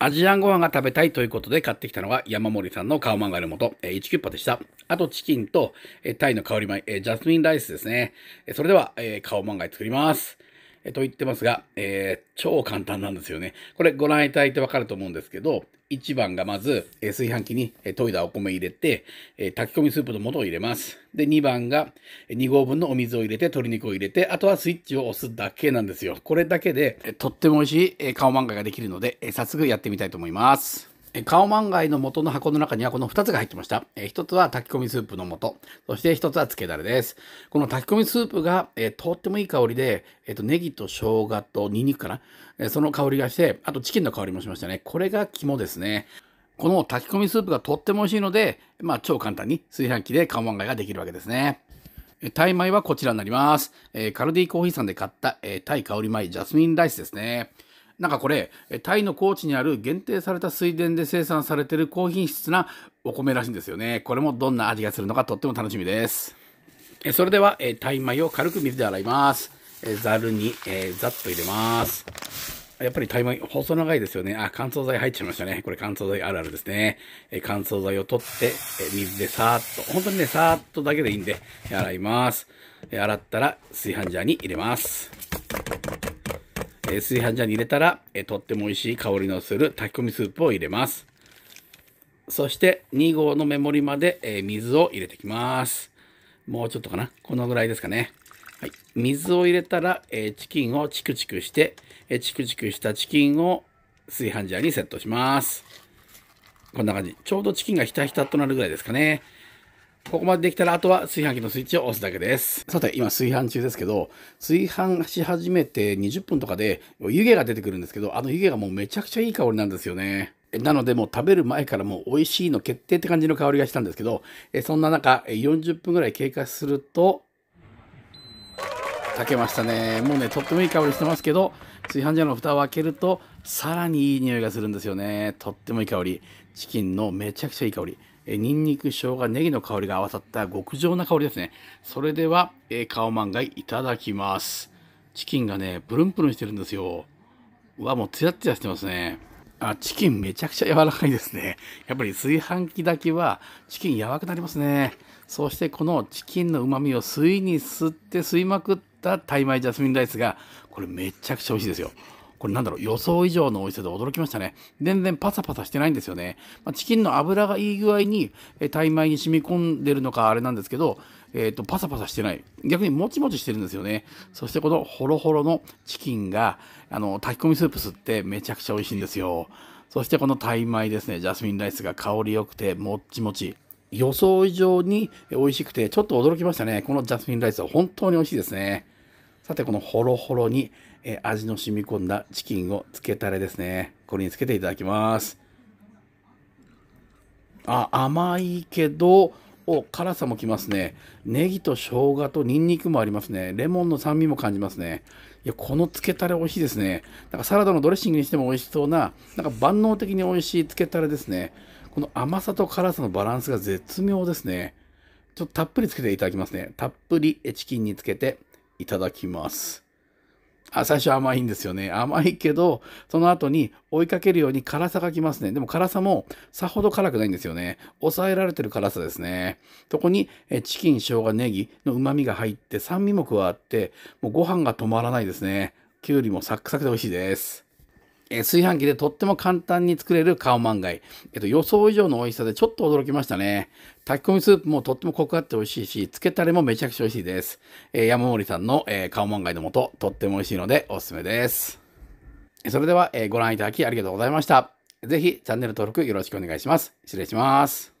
アジアンご飯が食べたいということで買ってきたのが山森さんの顔漫画のもと、えー、1キュッパでした。あとチキンと、えー、タイの香り米、えー、ジャスミンライスですね。えそれでは、えー、顔漫画作ります。えと言ってますが、えー、超簡単なんですよね。これご覧いただいてわかると思うんですけど、1番がまず、え炊飯器に、え研いだお米入れて、え炊き込みスープの素を入れます。で、2番が2合分のお水を入れて、鶏肉を入れて、あとはスイッチを押すだけなんですよ。これだけで、えとっても美味しい、えー、顔漫画ができるので、え早速やってみたいと思います。カオマンガイの素の箱の中にはこの2つが入ってました。え1つは炊き込みスープの素、そして1つは漬けだれです。この炊き込みスープが、えとってもいい香りで、えー、とネギと生姜とニンニクかな、えその香りがして、あとチキンの香りもしましたね。これが肝ですね。この炊き込みスープがとっても美味しいので、まあ超簡単に炊飯器でカオマンガイができるわけですね。タイ米はこちらになります。えー、カルディコーヒーさんで買った、えー、タイ香り米ジャスミンライスですね。なんかこれタイの高地にある限定された水田で生産されてる高品質なお米らしいんですよねこれもどんな味がするのかとっても楽しみですそれではタイ米を軽く水で洗いますざるに、えー、ざっと入れますやっぱりタイ米細長いですよねあ乾燥剤入っちゃいましたねこれ乾燥剤あるあるですね、え乾燥剤を取って、え水でさーっと本当にねさーっとだけでいいんで洗います洗ったら炊飯ジャーに入れますえ炊飯ジャーに入れたら、えとっても美味しい香りのする炊き込みスープを入れます。そして2合の目盛りまで、え水を入れてきます。もうちょっとかな。このぐらいですかね。はい、水を入れたら、えチキンをチクチクして、えチクチクしたチキンを炊飯ジャーにセットします。こんな感じ。ちょうどチキンがひたひたとなるぐらいですかね。ここまでできたら、あとは炊飯器のスイッチを押すだけです。さて、今炊飯中ですけど、炊飯し始めて20分とかで湯気が出てくるんですけど、あの湯気がもうめちゃくちゃいい香りなんですよね。なのでもう食べる前からもう美味しいの決定って感じの香りがしたんですけど、そんな中、40分ぐらい経過すると、炊けましたね。もうね、とってもいい香りしてますけど、炊飯ジャの蓋を開けると、さらにいい匂いがするんですよね。とってもいい香り。チキンのめちゃくちゃいい香り。えニンニク、生姜、ネギの香りが合わさった極上な香りですね。それでは、えー、カオマンガイいただきます。チキンがね、プルンプルンしてるんですよ。うわ、もうツヤツヤしてますね。あ、チキンめちゃくちゃ柔らかいですね。やっぱり炊飯器だけはチキン柔らかくなりますね。そしてこのチキンの旨味を吸いに吸って吸いまくったタイ米ジャスミンライスが、これめちゃくちゃ美味しいですよ。これなんだろう、予想以上の美味しさで驚きましたね。全然パサパサしてないんですよね。まあ、チキンの油がいい具合に、えタイ米に染み込んでるのかあれなんですけど、えっ、ー、と、パサパサしてない。逆にもちもちしてるんですよね。そしてこのホロホロのチキンが、あの、炊き込みスープ吸ってめちゃくちゃ美味しいんですよ。そしてこのタイ米ですね、ジャスミンライスが香り良くて、もっちもち。予想以上に美味しくて、ちょっと驚きましたね。このジャスミンライスは本当に美味しいですね。さて、このホロホロに、え味の染み込んだチキンをつけたれですね。これにつけていただきます。あ、甘いけど、お、辛さもきますね。ネギと生姜とニンニクもありますね。レモンの酸味も感じますね。いや、このつけたれ美味しいですね。なんかサラダのドレッシングにしても美味しそうな、なんか万能的に美味しいつけたれですね。この甘さと辛さのバランスが絶妙ですね。ちょっとたっぷりつけていただきますね。たっぷりチキンにつけていただきます。あ最初甘いんですよね。甘いけど、その後に追いかけるように辛さがきますね。でも辛さもさほど辛くないんですよね。抑えられてる辛さですね。そこにえチキン、生姜、ネギの旨味が入って酸味も加わって、もうご飯が止まらないですね。きゅうりもサックサクで美味しいです。えー、炊飯器でとっても簡単に作れるカオマンガイ、えっと、予想以上の美味しさでちょっと驚きましたね炊き込みスープもとってもコクあって美味しいし漬けたれもめちゃくちゃ美味しいです、えー、山森さんの、えー、カオマンガイの素とっても美味しいのでおすすめですそれでは、えご覧いただきありがとうございましたぜひチャンネル登録よろしくお願いします失礼します